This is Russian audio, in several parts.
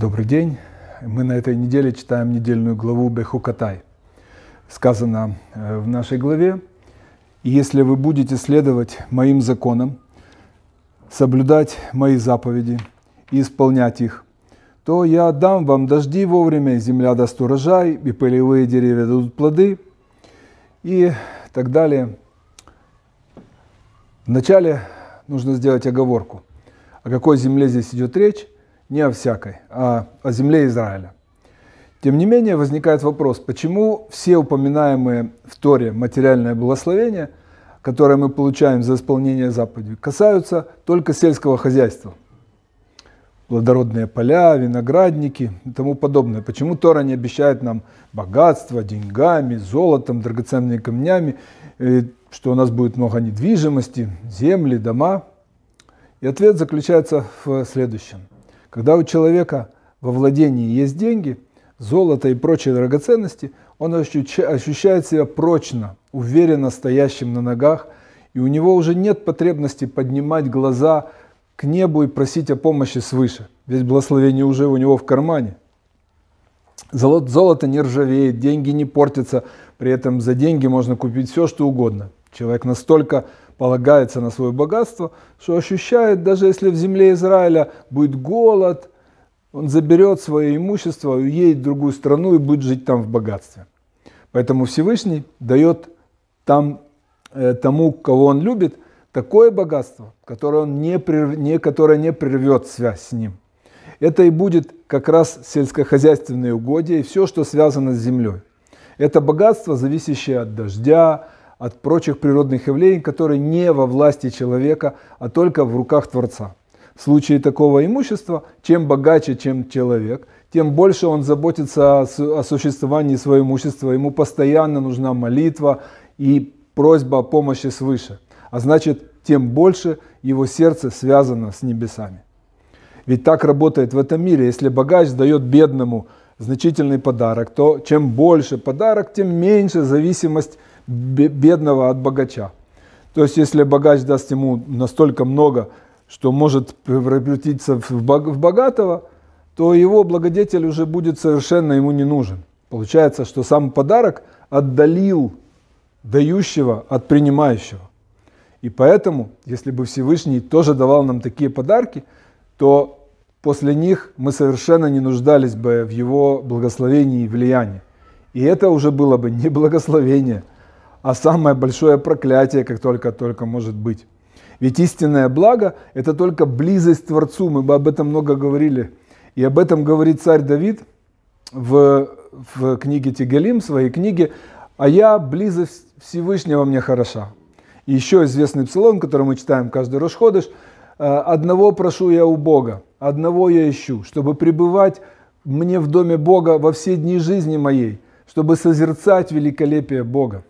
Добрый день. Мы на этой неделе читаем недельную главу Бехукатай. Сказано э, в нашей главе, «И «Если вы будете следовать моим законам, соблюдать мои заповеди и исполнять их, то я дам вам дожди вовремя, земля даст урожай, и полевые деревья дадут плоды, и так далее. Вначале нужно сделать оговорку. О какой земле здесь идет речь? не о всякой, а о земле Израиля. Тем не менее, возникает вопрос, почему все упоминаемые в Торе материальное благословение, которое мы получаем за исполнение заповедей, касаются только сельского хозяйства? Плодородные поля, виноградники и тому подобное. Почему Тора не обещает нам богатство деньгами, золотом, драгоценными камнями, что у нас будет много недвижимости, земли, дома? И ответ заключается в следующем – когда у человека во владении есть деньги, золото и прочие драгоценности, он ощущает себя прочно, уверенно стоящим на ногах, и у него уже нет потребности поднимать глаза к небу и просить о помощи свыше, ведь благословение уже у него в кармане. Золото не ржавеет, деньги не портятся, при этом за деньги можно купить все, что угодно. Человек настолько полагается на свое богатство, что ощущает, даже если в земле Израиля будет голод, он заберет свое имущество, уедет в другую страну и будет жить там в богатстве. Поэтому Всевышний дает там э, тому, кого он любит, такое богатство, которое, он не прерв... не, которое не прервет связь с ним. Это и будет как раз сельскохозяйственные угодья и все, что связано с землей. Это богатство, зависящее от дождя, от прочих природных явлений, которые не во власти человека, а только в руках Творца. В случае такого имущества, чем богаче, чем человек, тем больше он заботится о существовании своего имущества, ему постоянно нужна молитва и просьба о помощи свыше. А значит, тем больше его сердце связано с небесами. Ведь так работает в этом мире. Если богач дает бедному значительный подарок, то чем больше подарок, тем меньше зависимость бедного от богача. То есть, если богач даст ему настолько много, что может превратиться в богатого, то его благодетель уже будет совершенно ему не нужен. Получается, что сам подарок отдалил дающего от принимающего. И поэтому, если бы Всевышний тоже давал нам такие подарки, то после них мы совершенно не нуждались бы в его благословении и влиянии. И это уже было бы не благословение – а самое большое проклятие, как только только может быть. Ведь истинное благо – это только близость к Творцу, мы бы об этом много говорили. И об этом говорит царь Давид в, в книге Тигалим, своей книге, «А я, близость Всевышнего мне хороша». И еще известный псалом, который мы читаем каждый Рошходыш, «Э, «Одного прошу я у Бога, одного я ищу, чтобы пребывать мне в доме Бога во все дни жизни моей, чтобы созерцать великолепие Бога»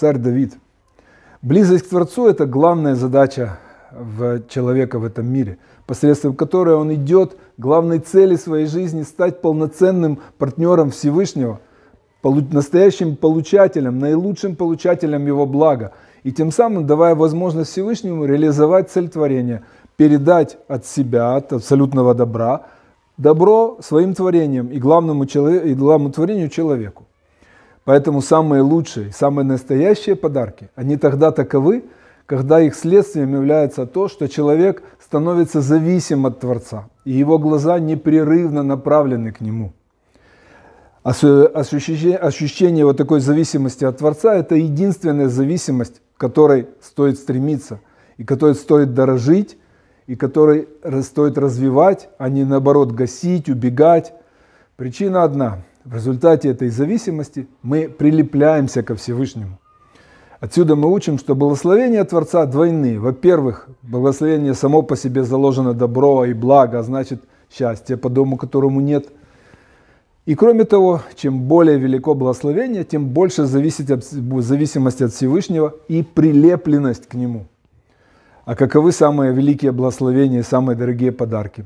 царь Давид. Близость к Творцу – это главная задача в человека в этом мире, посредством которой он идет главной цели своей жизни стать полноценным партнером Всевышнего, настоящим получателем, наилучшим получателем его блага, и тем самым давая возможность Всевышнему реализовать цель творения, передать от себя, от абсолютного добра, добро своим творением и главному, и главному творению человеку. Поэтому самые лучшие, самые настоящие подарки, они тогда таковы, когда их следствием является то, что человек становится зависим от Творца, и его глаза непрерывно направлены к Нему. Ощущение, ощущение вот такой зависимости от Творца – это единственная зависимость, к которой стоит стремиться, и которой стоит дорожить, и которой стоит развивать, а не наоборот гасить, убегать. Причина одна – в результате этой зависимости мы прилепляемся ко Всевышнему. Отсюда мы учим, что благословения Творца двойны. Во-первых, благословение само по себе заложено добро и благо, а значит счастье, по дому которому нет. И кроме того, чем более велико благословение, тем больше зависит от, зависимость от Всевышнего и прилепленность к Нему. А каковы самые великие благословения и самые дорогие подарки?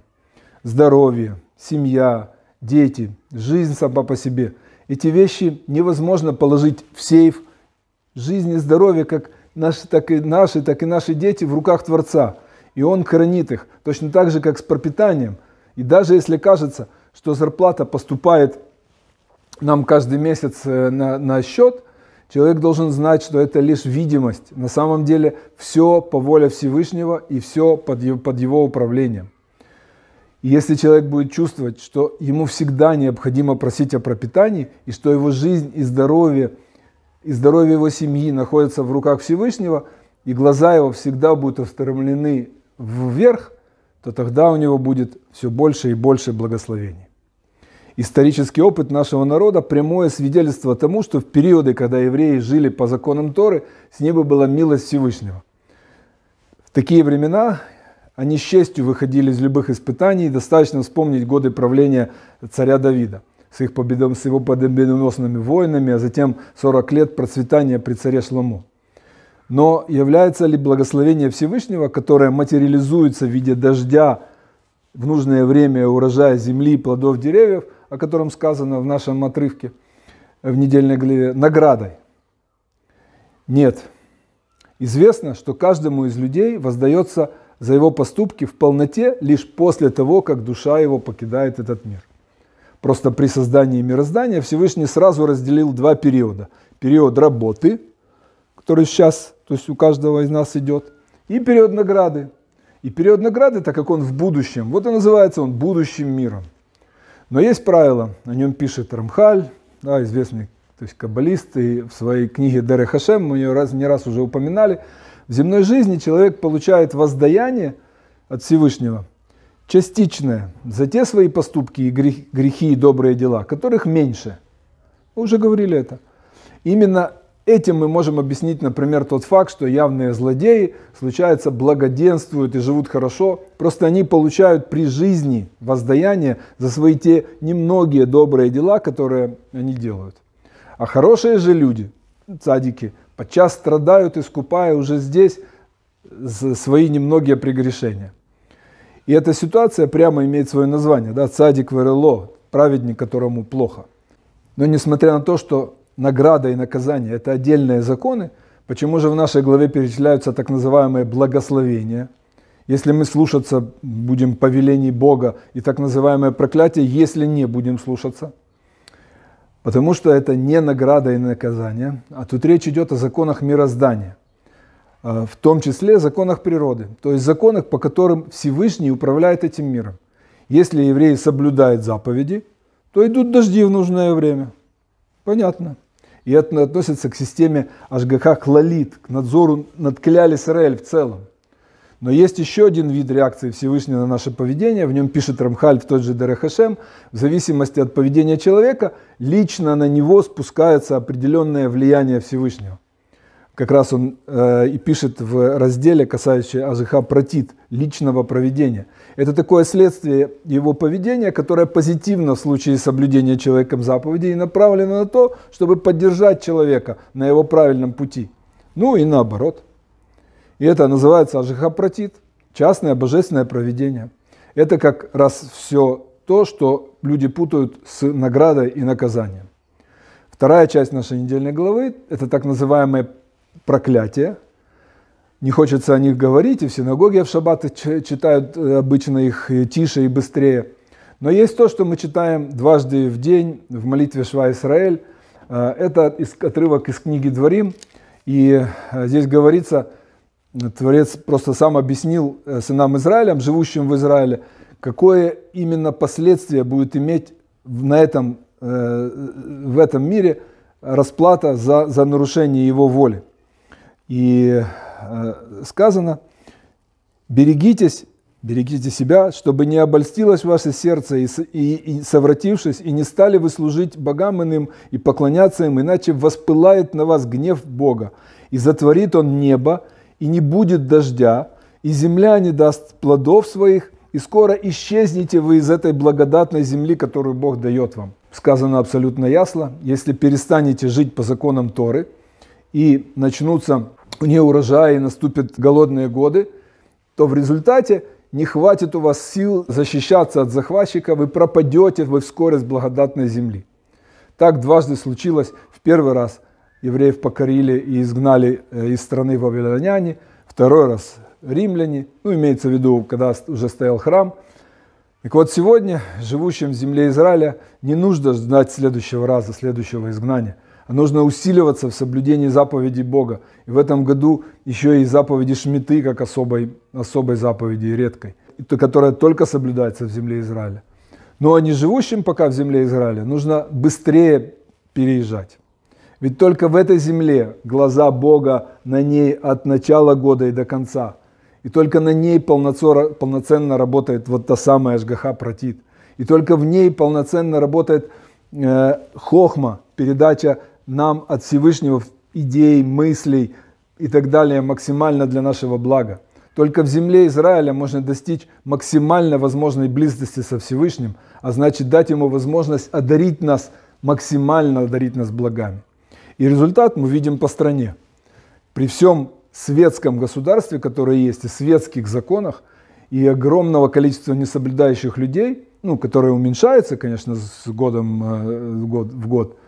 Здоровье, семья, дети, жизнь сама по себе. Эти вещи невозможно положить в сейф. Жизнь и здоровье, как наши, так и наши, так и наши дети в руках Творца. И Он хранит их, точно так же, как с пропитанием. И даже если кажется, что зарплата поступает нам каждый месяц э, на, на счет, человек должен знать, что это лишь видимость. На самом деле все по воле Всевышнего и все под под его управлением если человек будет чувствовать, что ему всегда необходимо просить о пропитании, и что его жизнь и здоровье, и здоровье его семьи находятся в руках Всевышнего, и глаза его всегда будут устремлены вверх, то тогда у него будет все больше и больше благословений. Исторический опыт нашего народа – прямое свидетельство тому, что в периоды, когда евреи жили по законам Торы, с неба была милость Всевышнего. В такие времена они с честью выходили из любых испытаний, достаточно вспомнить годы правления царя Давида с, их победом, с его победоносными войнами, а затем 40 лет процветания при царе Шламу. Но является ли благословение Всевышнего, которое материализуется в виде дождя в нужное время урожая земли, плодов деревьев, о котором сказано в нашем отрывке в недельной главе, наградой? Нет. Известно, что каждому из людей воздается за его поступки в полноте лишь после того, как душа его покидает этот мир. Просто при создании мироздания Всевышний сразу разделил два периода. Период работы, который сейчас, то есть у каждого из нас идет, и период награды. И период награды, так как он в будущем, вот и называется он будущим миром. Но есть правило, о нем пишет Рамхаль, да, известный то есть каббалист, и в своей книге Дере Хашем, мы ее раз, не раз уже упоминали, в земной жизни человек получает воздаяние от Всевышнего частичное за те свои поступки и грехи и добрые дела, которых меньше. Мы уже говорили это. Именно Этим мы можем объяснить, например, тот факт, что явные злодеи, случается, благоденствуют и живут хорошо, просто они получают при жизни воздаяние за свои те немногие добрые дела, которые они делают. А хорошие же люди, цадики подчас страдают, искупая уже здесь свои немногие прегрешения. И эта ситуация прямо имеет свое название, да, цадик в РЛО, праведник, которому плохо. Но несмотря на то, что награда и наказание – это отдельные законы, почему же в нашей главе перечисляются так называемые благословения? Если мы слушаться будем повелений Бога и так называемое проклятие, если не будем слушаться – Потому что это не награда и наказание, а тут речь идет о законах мироздания, э, в том числе законах природы, то есть законах, по которым Всевышний управляет этим миром. Если евреи соблюдают заповеди, то идут дожди в нужное время. Понятно. И это относится к системе Ашгаха Клалит, к надзору над Клялисраэль в целом. Но есть еще один вид реакции Всевышнего на наше поведение, в нем пишет Рамхаль в тот же Дерехашем, в зависимости от поведения человека, лично на него спускается определенное влияние Всевышнего. Как раз он э, и пишет в разделе, касающемся азыха протит, личного проведения. Это такое следствие его поведения, которое позитивно в случае соблюдения человеком заповедей и направлено на то, чтобы поддержать человека на его правильном пути. Ну и наоборот. И это называется ажихапратит, частное божественное проведение. Это как раз все то, что люди путают с наградой и наказанием. Вторая часть нашей недельной главы – это так называемое проклятие. Не хочется о них говорить, и в синагоге в шаббаты читают э, обычно их э, тише и быстрее. Но есть то, что мы читаем дважды в день в молитве Шва Исраэль. Э, это отрывок из книги Дворим, и здесь говорится – Творец просто сам объяснил э, сынам Израилям, живущим в Израиле, какое именно последствие будет иметь на этом, э, в этом мире расплата за, за нарушение его воли. И э, сказано, берегитесь, берегите себя, чтобы не обольстилось ваше сердце, и, и, и совратившись, и не стали вы служить богам иным и поклоняться им, иначе воспылает на вас гнев Бога, и затворит он небо, и не будет дождя, и земля не даст плодов своих, и скоро исчезнете вы из этой благодатной земли, которую Бог дает вам. Сказано абсолютно ясно, если перестанете жить по законам Торы, и начнутся неурожаи, и наступят голодные годы, то в результате не хватит у вас сил защищаться от захватчика, вы пропадете, вы вскоре с благодатной земли. Так дважды случилось в первый раз – евреев покорили и изгнали э, из страны вавилоняне, второй раз римляне, ну, имеется в виду, когда уже стоял храм. Так вот, сегодня живущим в земле Израиля не нужно ждать следующего раза, следующего изгнания, а нужно усиливаться в соблюдении заповедей Бога. И в этом году еще и заповеди Шмиты, как особой, особой заповеди и редкой, которая только соблюдается в земле Израиля. Но ну, а не живущим пока в земле Израиля нужно быстрее переезжать. Ведь только в этой земле глаза Бога на ней от начала года и до конца. И только на ней полноценно работает вот та самая Ашгаха Протит. И только в ней полноценно работает э, хохма, передача нам от Всевышнего идей, мыслей и так далее максимально для нашего блага. Только в земле Израиля можно достичь максимально возможной близости со Всевышним, а значит дать ему возможность одарить нас, максимально одарить нас благами. И результат мы видим по стране. При всем светском государстве, которое есть, и светских законах, и огромного количества несоблюдающих людей, ну, которое уменьшается, конечно, с годом э, год, в год,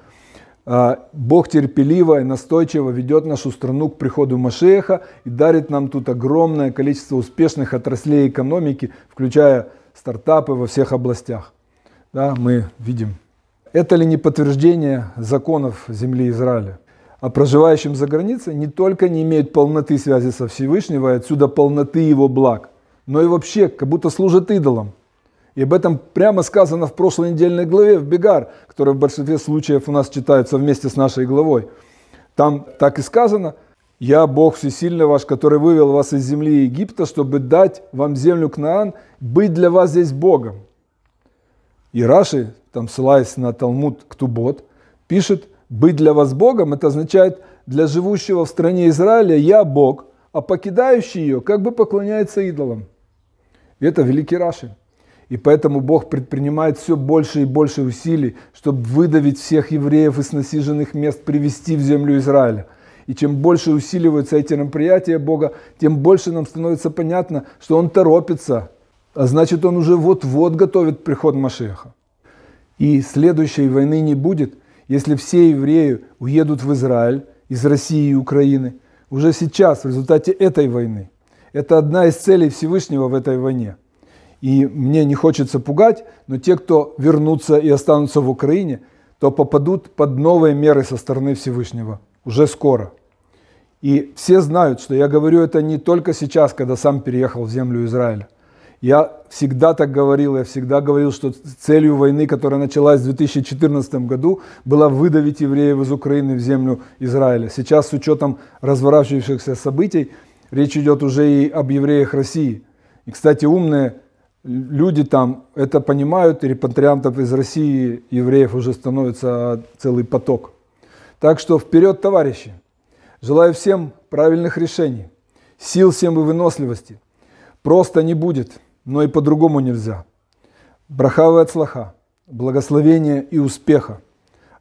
а, Бог терпеливо и настойчиво ведет нашу страну к приходу Машеха и дарит нам тут огромное количество успешных отраслей экономики, включая стартапы во всех областях. Да, мы видим это ли не подтверждение законов земли Израиля? А проживающим за границей не только не имеют полноты связи со Всевышним, и отсюда полноты его благ, но и вообще как будто служат идолам. И об этом прямо сказано в прошлой недельной главе в Бегар, которая в большинстве случаев у нас читается вместе с нашей главой. Там так и сказано, «Я Бог Всесильный ваш, который вывел вас из земли Египта, чтобы дать вам землю Кнаан, быть для вас здесь Богом». И Раши, там ссылаясь на Талмуд Ктубот, пишет, быть для вас Богом, это означает для живущего в стране Израиля я Бог, а покидающий ее как бы поклоняется идолам. И это великий Раши. И поэтому Бог предпринимает все больше и больше усилий, чтобы выдавить всех евреев из насиженных мест, привести в землю Израиля. И чем больше усиливаются эти мероприятия Бога, тем больше нам становится понятно, что Он торопится – а значит, он уже вот-вот готовит приход Машеха. И следующей войны не будет, если все евреи уедут в Израиль из России и Украины уже сейчас, в результате этой войны. Это одна из целей Всевышнего в этой войне. И мне не хочется пугать, но те, кто вернутся и останутся в Украине, то попадут под новые меры со стороны Всевышнего уже скоро. И все знают, что я говорю это не только сейчас, когда сам переехал в землю Израиля. Я всегда так говорил, я всегда говорил, что целью войны, которая началась в 2014 году, была выдавить евреев из Украины в землю Израиля. Сейчас с учетом разворачивающихся событий речь идет уже и об евреях России. И, кстати, умные люди там это понимают, и репатриантов из России евреев уже становится целый поток. Так что вперед, товарищи! Желаю всем правильных решений, сил всем и выносливости. Просто не будет – но и по-другому нельзя. Брахавы от благословения и успеха.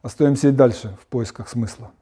Остаемся и дальше в поисках смысла.